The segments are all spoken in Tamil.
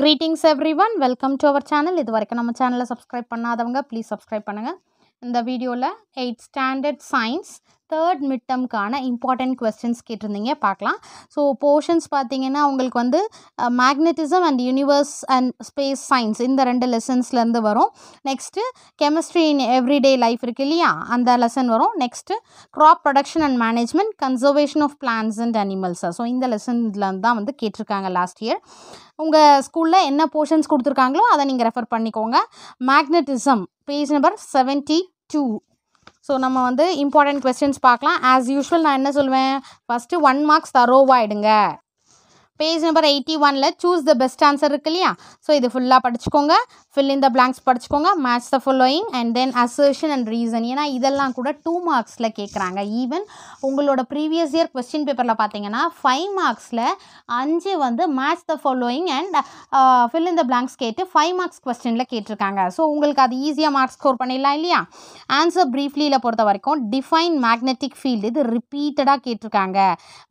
greetings everyone welcome to our channel இது வரைக்கும் நம்ம சேனலை சப்ஸ்கிரைப் பண்ணாதவங்க ப்ளீஸ் சப்ஸ்கிரைப் பண்ணுங்கள் இந்த வீடியோவில் எயிட் ஸ்டாண்டர்ட் சயின்ஸ் தேர்ட் மிட்டம்க்கான இம்பார்ட்டன்ட் கொஸ்டின்ஸ் கேட்டிருந்தீங்க பார்க்கலாம் ஸோ போர்ஷன்ஸ் பார்த்தீங்கன்னா உங்களுக்கு வந்து magnetism and universe and space science இந்த ரெண்டு லெசன்ஸ்லேருந்து வரும் next chemistry in everyday life இருக்கு இல்லையா அந்த லெசன் வரும் next crop production and management conservation of plants and animals so இந்த லெசன்லேருந்து தான் வந்து கேட்டிருக்காங்க லாஸ்ட் இயர் உங்கள் ஸ்கூலில் என்ன போர்ஷன்ஸ் கொடுத்துருக்காங்களோ அதை நீங்கள் ரெஃபர் பண்ணிக்கோங்க magnetism page number seventy two so நம்ம வந்து இம்பார்ட்டண்ட் கொஸ்டின்ஸ் பார்க்கலாம் ஆஸ் யூஷுவல் நான் என்ன சொல்லுவேன் ஃபஸ்ட்டு ஒன் மார்க்ஸ் தரோவாயிடுங்க பேஜ் நம்பர் எயிட்டி ஒனில் சூஸ் த பெஸ்ட் ஆன்சர் இருக்கு இல்லையா ஸோ இது ஃபுல்லாக படிச்சுக்கோங்க ஃபில் இந்த பிளாங்க்ஸ் படிச்சுக்கோங்க match the following and then assertion and reason ஏன்னா இதெல்லாம் கூட டூ மார்க்ஸில் கேட்குறாங்க ஈவன் உங்களோட ப்ரீவியஸ் இயர் கொஸ்டின் பேப்பரில் பார்த்தீங்கன்னா ஃபைவ் மார்க்ஸில் அஞ்சு வந்து match the following and fill இந்த பிளாங்க்ஸ் கேட்டு ஃபைவ் மார்க்ஸ் கொஸ்டினில் கேட்டிருக்காங்க ஸோ உங்களுக்கு அது ஈஸியாக மார்க்ஸ் ஸ்கோர் பண்ணிடலாம் இல்லையா ஆன்சர் ப்ரீஃப்லியில் பொறுத்த வரைக்கும் டிஃபைன் மேக்னெட்டிக் ஃபீல்டு இது ரிப்பீட்டடாக கேட்டிருக்காங்க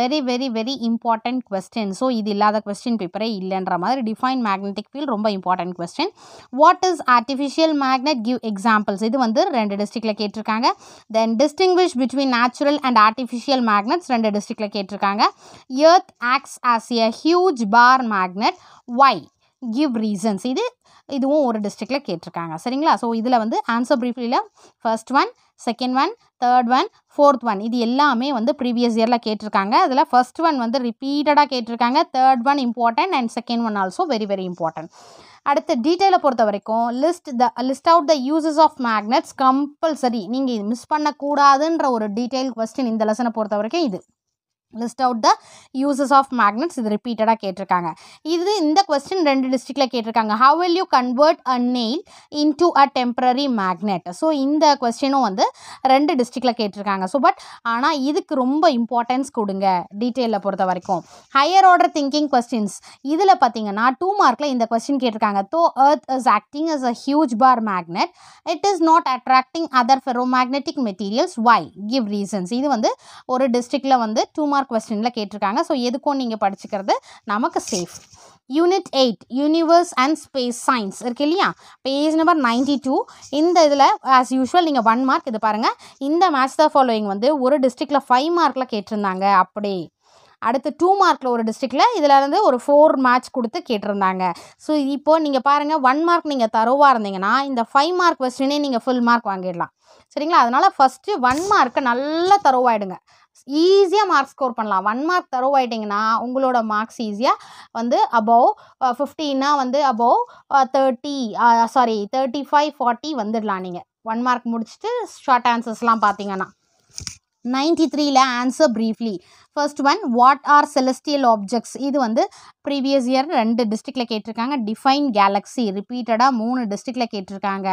very very very important question so இது இல்லாத கொஸ்டின் பேப்பரே இல்லைன்ற மாதிரி டிஃபைன் மேக்னெட்டிக் ஃபீல்டு ரொம்ப important question what is artificial magnet give examples இது வந்து ரெண்டு டிஸ்ட்ரிக்டில் கேட்டிருக்காங்க then distinguish between natural and artificial magnets ரெண்டு டிஸ்ட்ரிக்டில் கேட்டிருக்காங்க earth acts as a huge bar magnet why give reasons இது இதுவும் ஒரு டிஸ்ட்ரிக்டில் கேட்டிருக்காங்க சரிங்களா ஸோ இதில் வந்து ஆன்சர் ப்ரீஃப்லியில் first one second one third one fourth one இது எல்லாமே வந்து ப்ரீவியஸ் இயரில் கேட்டிருக்காங்க அதில் ஃபர்ஸ்ட் ஒன் வந்து ரிப்பீட்டடாக கேட்டிருக்காங்க third one important and second one also very very important அடுத்து டீட்டெயிலை பொறுத்த வரைக்கும் list the list out the uses of magnets compulsory நீங்கள் இது மிஸ் பண்ணக்கூடாதுன்ற ஒரு டீட்டெயில் கொஸ்டின் இந்த லெசனை பொறுத்த வரைக்கும் இது list out the uses of magnets இது ரிப்பீட்டடாக கேட்டிருக்காங்க இது இந்த கொஸ்டின் ரெண்டு டிஸ்ட்ரிக்டில் கேட்டிருக்காங்க how will you convert a nail to a temporary magnet so இந்த கொஸ்டினும் வந்து ரெண்டு டிஸ்ட்ரிக்டில் கேட்டிருக்காங்க ஸோ பட் ஆனால் இதுக்கு ரொம்ப இம்பார்ட்டன்ஸ் கொடுங்க டீட்டெயிலில் பொறுத்த வரைக்கும் ஹையர் ஆர்டர் திங்கிங் கொஸ்டின்ஸ் இதில் பார்த்தீங்கன்னா டூ மார்க்கில் இந்த கொஸ்டின் கேட்டிருக்காங்க though earth is acting is a huge bar magnet it is not attracting other ferromagnetic materials why give reasons இது வந்து ஒரு டிஸ்ட்ரிக்டில் வந்து டூ மார்க் மார்க் கொஸ்டினில் கேட்டிருக்காங்க ஸோ எதுக்கும் நீங்கள் படிச்சுக்கிறது நமக்கு safe unit eight universe and space science இருக்கு இல்லையா பேஜ் நம்பர் நைன்டி டூ இந்த இதில் ஆஸ் யூஷுவல் நீங்கள் ஒன் மார்க் இது பாருங்கள் இந்த மேட்ச் த ஃபாலோயிங் வந்து ஒரு டிஸ்ட்ரிக்டில் ஃபைவ் மார்க்கில் கேட்டிருந்தாங்க அப்படி அடுத்து டூ மார்க்கில் ஒரு டிஸ்ட்ரிக்டில் இதில் இருந்து ஒரு ஃபோர் மேட்ச் கொடுத்து கேட்டிருந்தாங்க ஸோ இப்போது நீங்கள் பாருங்கள் ஒன் மார்க் நீங்கள் தரவாக இருந்தீங்கன்னா இந்த ஃபைவ் மார்க் கொஸ்டினே நீங்கள் ஃபுல் மார்க் வாங்கிடலாம் சரிங்களா அதனால் ஃபஸ்ட்டு ஒன் மார்க்கை நல்லா தரவாயிடுங்க ஈஸியாக மார்க் ஸ்கோர் பண்ணலாம் ஒன் மார்க் தரோ ஆகிட்டிங்கன்னா உங்களோட மார்க்ஸ் ஈஸியாக வந்து அபோவ் ஃபிஃப்டின்னா வந்து above thirty sorry thirty five forty வந்துடலாம் நீங்கள் ஒன் மார்க் முடிச்சுட்டு ஷார்ட் ஆன்சர்ஸ்லாம் பார்த்தீங்கன்னா த்ரீயில் answer briefly first one what are celestial objects இது வந்து ப்ரீவியஸ் இயர் ரெண்டு டிஸ்ட்ரிக்டில் கேட்டிருக்காங்க டிஃபைன் கேலக்ஸி ரிப்பீட்டடாக மூணு டிஸ்ட்ரிக்டில் கேட்டிருக்காங்க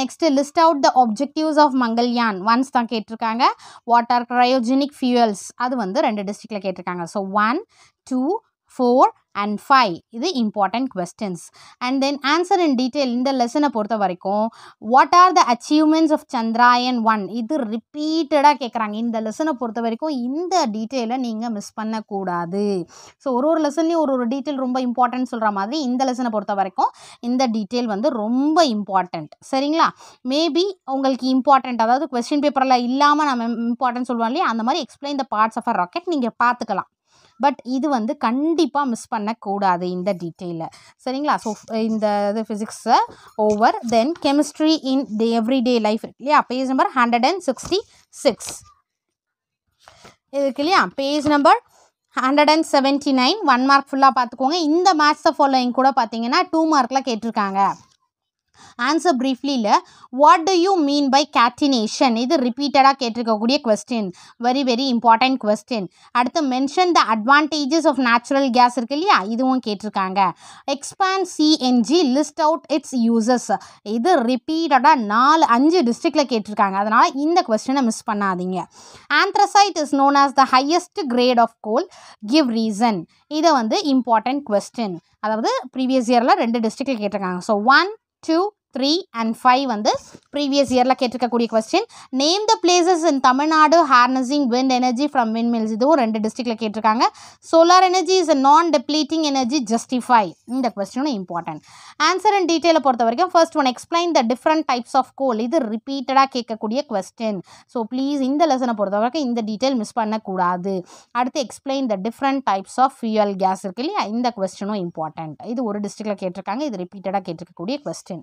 next list out the objectives of Mangalyaan once தான் கேட்டிருக்காங்க வாட் ஆர் க்ரையோஜெனிக் ஃபியூயல்ஸ் அது வந்து ரெண்டு டிஸ்ட்ரிக்டில் கேட்டிருக்காங்க so one two four and five இது important questions and then answer in detail இந்த லெசனை பொறுத்த வரைக்கும் what are the achievements of Chandrayaan one இது ரிப்பீட்டடாக கேட்குறாங்க இந்த லெசனை பொறுத்த வரைக்கும் இந்த டீட்டெயிலை நீங்கள் மிஸ் பண்ணக்கூடாது ஸோ ஒரு ஒரு லெசன்லேயும் ஒரு ஒரு டீட்டெயில் ரொம்ப இம்பார்ட்டன்ட் சொல்கிற மாதிரி இந்த லெசனை பொறுத்த வரைக்கும் இந்த டீட்டெயில் வந்து ரொம்ப இம்பார்ட்டண்ட் சரிங்களா மேபி உங்களுக்கு இம்பார்ட்டண்ட் அதாவது கொஸ்டின் பேப்பரில் இல்லாமல் நம்ம இம்பார்ட்டன்ட் சொல்லுவோம் இல்லையா அந்த மாதிரி explain the parts of a rocket நீங்கள் பார்த்துக்கலாம் பட் இது வந்து கண்டிப்பாக மிஸ் பண்ணக்கூடாது இந்த டீட்டெயிலில் சரிங்களா ஸோ இந்த இது ஃபிசிக்ஸை over then chemistry in the everyday life இல்லையா page number hundred and sixty six இருக்கு இல்லையா page number hundred and seventy nine one mark ஃபுல்லாக பார்த்துக்கோங்க இந்த மேட்ஸை ஃபாலோயிங் கூட பார்த்தீங்கன்னா டூ மார்க்கில் கேட்டிருக்காங்க ஆன்சர் ப்ரீஃப்லி இல்லை what do you mean by catenation இது ரிப்பீட்டடாக கேட்டிருக்கக்கூடிய question very very important question அடுத்து mention the advantages of natural gas இருக்கு இல்லையா இதுவும் கேட்டிருக்காங்க expand CNG list out its uses இது ரிப்பீட்டடாக நாலு அஞ்சு டிஸ்ட்ரிக்டில் கேட்டிருக்காங்க அதனால் இந்த கொஸ்டினை மிஸ் பண்ணாதீங்க anthracite is known as the highest grade of coal give reason இதை வந்து இம்பார்ட்டண்ட் கொஸ்டின் அதாவது ப்ரீவியஸ் இயரில் ரெண்டு டிஸ்ட்ரிக்டில் கேட்டிருக்காங்க so one Two, three and five வந்து ப்ரீவியஸ் இயரில் கேட்டிருக்கக்கூடிய question name the places in Tamil Nadu harnessing wind energy from windmills இதுவும் ரெண்டு டிஸ்ட்ரிக்டில் கேட்டிருக்காங்க solar energy is non depleting energy justify இந்த கொஸ்டினும் இம்பார்ட்டன்ட் ஆன்சர் அண்ட் டீட்டெயிலை பொறுத்த வரைக்கும் first one explain the different types of coal இது ரிப்பீட்டடாக கேட்கக்கூடிய கொஸ்டின் ஸோ ப்ளீஸ் இந்த லெசனை பொறுத்த வரைக்கும் இந்த டீட்டெயில் மிஸ் பண்ணக்கூடாது அடுத்து explain the different types of fuel gas இருக்கு இல்லையா இந்த கொஸ்டினும் இம்பார்ட்டன்ட் இது ஒரு டிஸ்ட்ரிக்டில் கேட்டிருக்காங்க இது ரிப்பீட்டடாக கேட்டிருக்கக்கூடிய கொஸ்டின்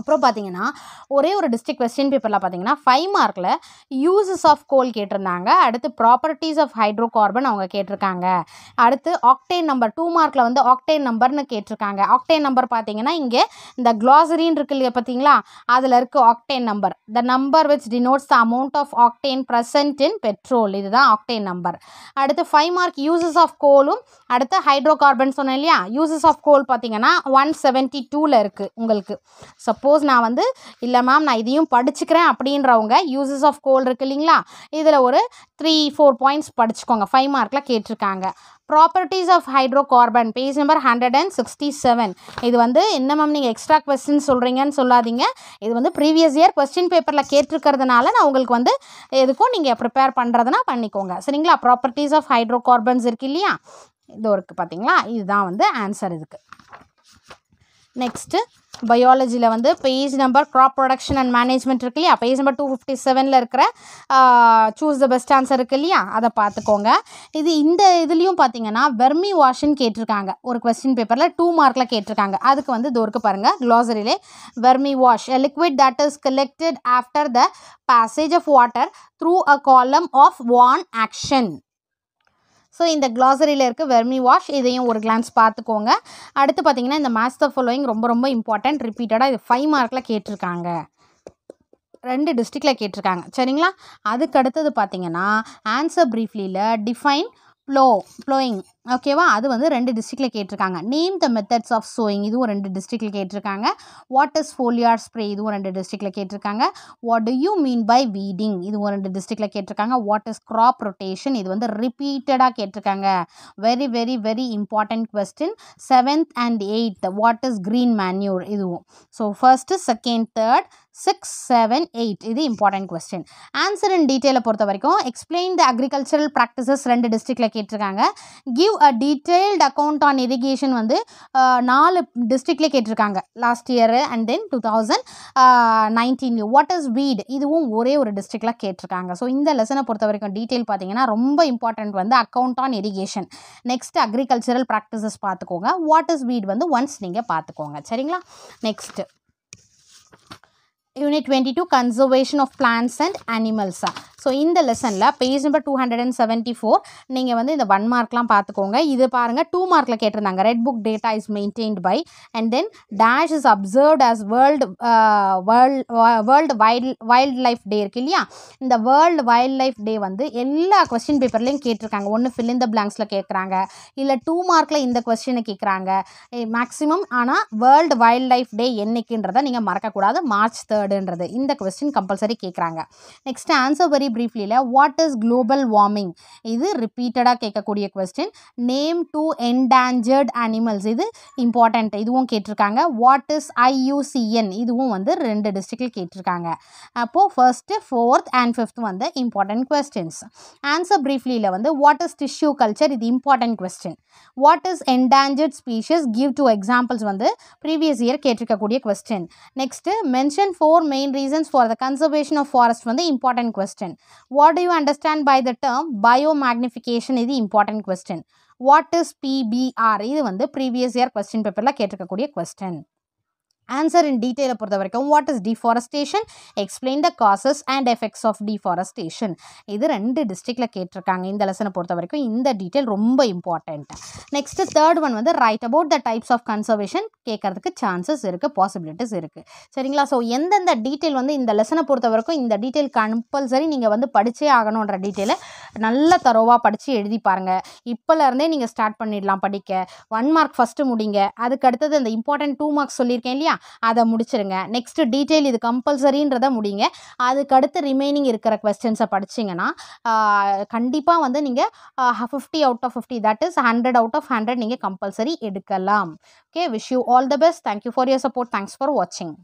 அப்புறம் பார்த்தீங்கன்னா ஒரே ஒரு டிஸ்ட்ரிக்ட் கொஸ்டின் பேப்பரில் பார்த்தீங்கன்னா ஃபைவ் மார்க்கில் யூசஸ் ஆஃப் கோல் கேட்டிருந்தாங்க அடுத்து ப்ராப்பர்ட்டிஸ் ஆஃப் ஹைட்ரோ கார்பன் அவங்க கேட்டிருக்காங்க அடுத்து ஆக்டேன் நம்பர் டூ மார்க்கில் வந்து ஆக்டேன் நம்பர்னு கேட்டிருக்காங்க ஆக்டேன் நம்பர் பார்த்தீங்கன்னா இங்கே இந்த க்ளாசரின்னு இருக்கு இல்லையா பார்த்தீங்களா அதில் இருக்குது octane number the number which denotes the amount of octane present in petrol இதுதான் ஆக்டேன் நம்பர் அடுத்து ஃபைவ் மார்க் யூசஸ் ஆஃப் கோலும் அடுத்து ஹைட்ரோ கார்பன் சொன்னேன் இல்லையா யூசஸ் ஆஃப் கோல் பார்த்தீங்கன்னா ஒன் செவன்ட்டி டூவில் இருக்குது உங்களுக்கு ஸோ சப்போஸ் நான் வந்து இல்லை மேம் நான் இதையும் படிச்சுக்கிறேன் அப்படின்றவங்க யூசஸ் ஆஃப் கோல் இருக்குது இல்லைங்களா இதில் ஒரு த்ரீ ஃபோர் பாயிண்ட்ஸ் படிச்சுக்கோங்க ஃபைவ் மார்க்கில் கேட்டிருக்காங்க properties of hydrocarbon page number hundred and sixty seven இது வந்து என்ன மேம் நீங்கள் எக்ஸ்ட்ரா கொஸ்டின் சொல்கிறீங்கன்னு சொல்லாதீங்க இது வந்து ப்ரீவியஸ் இயர் கொஸ்டின் பேப்பரில் கேட்டிருக்கிறதுனால நான் உங்களுக்கு வந்து எதுக்கும் நீங்கள் ப்ரிப்பேர் பண்ணுறதுனா பண்ணிக்கோங்க சரிங்களா ப்ராப்பர்ட்டிஸ் ஆஃப் ஹைட்ரோ கார்பன்ஸ் இருக்குது இல்லையா இது இருக்குது பார்த்தீங்களா இதுதான் வந்து ஆன்சர் இதுக்கு நெக்ஸ்ட்டு பயாலஜியில் வந்து page number crop production and management இருக்கு இல்லையா பேஜ் நம்பர் டூ ஃபிஃப்டி செவனில் இருக்கிற சூஸ் த பெஸ்ட் ஆன்சர் இருக்குது இல்லையா அதை பார்த்துக்கோங்க இது இந்த இதுலேயும் பார்த்தீங்கன்னா வெர்மி வாஷ்ன்னு கேட்டிருக்காங்க ஒரு கொஸ்டின் பேப்பரில் டூ மார்க்கில் கேட்டிருக்காங்க அதுக்கு வந்து தோருக்கு பாருங்கள் க்ளோசரிலே vermiwash a liquid that is collected after the passage of water through a column of van action so இந்த கிளாசரியில் இருக்க வெர்மி வாஷ் இதையும் ஒரு கிளான்ஸ் பார்த்துக்கோங்க அடுத்து பார்த்தீங்கன்னா இந்த மேத்ஸ் ஃபாலோயிங் ரொம்ப ரொம்ப இம்பார்ட்டன்ட் ரிப்பீட்டடாக இது ஃபைவ் மார்க்கில் கேட்டிருக்காங்க ரெண்டு டிஸ்ட்ரிக்டில் கேட்டிருக்காங்க சரிங்களா அதுக்கு அடுத்தது பார்த்திங்கன்னா ஆன்சர் ப்ரீஃப்லியில் டிஃபைன் ப்ளோ ஃப்ளோயிங் ஓகேவா அது வந்து ரெண்டு டிஸ்ட்ரிக்டில் கேட்டிருக்காங்க name the methods of sowing இதுவும் ரெண்டு டிஸ்ட்ரிக்டில் கேட்டிருக்காங்க வாட் இஸ் ஃபோலியார் ஸ்ப்ரே இதுவும் ரெண்டு டிஸ்ட்ரிக்டில் கேட்டிருக்காங்க what do you mean by weeding இதுவும் ரெண்டு டிஸ்ட்ரிக்டில் கேட்டிருக்காங்க வாட் இஸ் க்ராப் ரொட்டேஷன் இது வந்து ரிப்பீட்டடாக கேட்டிருக்காங்க very very very important question seventh and eighth what is green manure இதுவும் so first second third six seven eight இது இம்பார்ட்டன்ட் கொஸ்டின் ஆன்சர் இன் டீட்டெயிலை பொறுத்த வரைக்கும் எக்ஸ்பிளைன் த அக்ரிகல்ச்சரல் ப்ராக்டிசஸ் ரெண்டு டிஸ்ட்ரிக்டில் கேட்டிருக்காங்க give a detailed account on irrigation வந்து நாலு டிஸ்ட்ரிக்ட்லேயே கேட்டிருக்காங்க last year and then two thousand nineteen what is weed இதுவும் ஒரே ஒரு டிஸ்ட்ரிக்டில் கேட்டிருக்காங்க ஸோ இந்த லெசனை பொறுத்த வரைக்கும் டீட்டெயில் பார்த்தீங்கன்னா ரொம்ப இம்பார்ட்டண்ட் வந்து account on irrigation next agricultural practices பார்த்துக்கோங்க வாட் இஸ் வீட் வந்து ஒன்ஸ் நீங்கள் பார்த்துக்கோங்க சரிங்களா next unit twenty two conservation of plants and அனிமல்ஸாக ஸோ இந்த லெசனில் page number two hundred and seventy four நீங்கள் வந்து இந்த ஒன் மார்க்லாம் பார்த்துக்கோங்க இது பாருங்கள் டூ மார்க்கில் கேட்டிருந்தாங்க red book data is maintained by and then dash is observed as world world world wild wildlife day இருக்குது இல்லையா இந்த வேர்ல்டு வைல்ட் லைஃப் டே வந்து எல்லா கொஸ்டின் பேப்பர்லேயும் கேட்டிருக்காங்க ஒன்று ஃபில் இந்த பிளாங்க்ஸில் கேட்குறாங்க இல்லை டூ மார்க்கில் இந்த கொஸ்டினை கேட்குறாங்க மேக்ஸிமம் ஆனால் வேர்ல்டு வைல்ட் லைஃப் டே என்னைக்குன்றதை நீங்கள் மறக்கக்கூடாது மார்ச் தேர்டுன்றது இந்த கொஸ்டின் கம்பல்சரி கேட்குறாங்க நெக்ஸ்ட் ஆன்சர் வெரி ப்ரீஃப்லியில் வாட் இஸ் குளோபல் வார்மிங் இது ரிப்பீட்டடாக கேட்கக்கூடிய question name two endangered animals இது இம்பார்ட்டண்ட் இதுவும் கேட்டிருக்காங்க வாட் இஸ் ஐயூசிஎன் இதுவும் வந்து ரெண்டு டிஸ்ட்ரிக்டில் கேட்டிருக்காங்க அப்போது ஃபர்ஸ்ட்டு ஃபோர்த் அண்ட் ஃபிஃப்த் வந்து இம்பார்ட்டன்ட் கொஸ்டின்ஸ் ஆன்சர் பிரீஃப்லியில் வந்து வாட் இஸ் டிஷ்யூ கல்ச்சர் இது important question what is endangered species give two examples வந்து ப்ரீவியஸ் இயர் கேட்டிருக்கக்கூடிய question next mention four main reasons for the conservation of forest வந்து important question what do you understand by the term biomagnification இது important question what is PPR இது வந்து ப்ரீவியஸ் இயர் கொஸ்டின் பேப்பரில் கேட்டிருக்கக்கூடிய கொஸ்டின் ஆன்சர் இன் டீட்டெயிலை பொறுத்த வரைக்கும் what is deforestation explain the causes and effects of deforestation இது ரெண்டு டிஸ்ட்ரிக்டில் கேட்டிருக்காங்க இந்த லெசனை பொறுத்த வரைக்கும் இந்த டீட்டெயில் ரொம்ப இம்பார்ட்டண்ட்டு நெக்ஸ்ட்டு தேர்ட் ஒன் வந்து write about the types of conservation கேட்கறதுக்கு சான்சஸ் இருக்குது பாசிபிலிட்டிஸ் இருக்குது சரிங்களா ஸோ எந்தெந்த டீட்டெயில் வந்து இந்த லெசனை பொறுத்த வரைக்கும் இந்த டீட்டெயில் கம்பல்சரி நீங்கள் வந்து படித்தே ஆகணுன்ற டீட்டெயிலை நல்ல தரோவாக படித்து எழுதி பாருங்கள் இப்போலேருந்தே நீங்கள் ஸ்டார்ட் பண்ணிடலாம் படிக்க ஒன் மார்க் ஃபஸ்ட்டு முடிங்க அதுக்கு அடுத்தது இந்த இம்பார்ட்டன்ட் டூ மார்க்ஸ் சொல்லியிருக்கேன் இல்லையா இல்லையா அதை முடிச்சிருங்க நெக்ஸ்ட் டீட்டெயில் இது கம்பல்சரின்றதை முடிங்க அதுக்கடுத்து ரிமைனிங் இருக்கிற கொஸ்டின்ஸை படிச்சிங்கன்னா கண்டிப்பாக வந்து நீங்கள் fifty out of fifty that is hundred out of hundred நீங்கள் கம்பல்சரி எடுக்கலாம் okay wish you all the best thank you for your support thanks for வாட்சிங்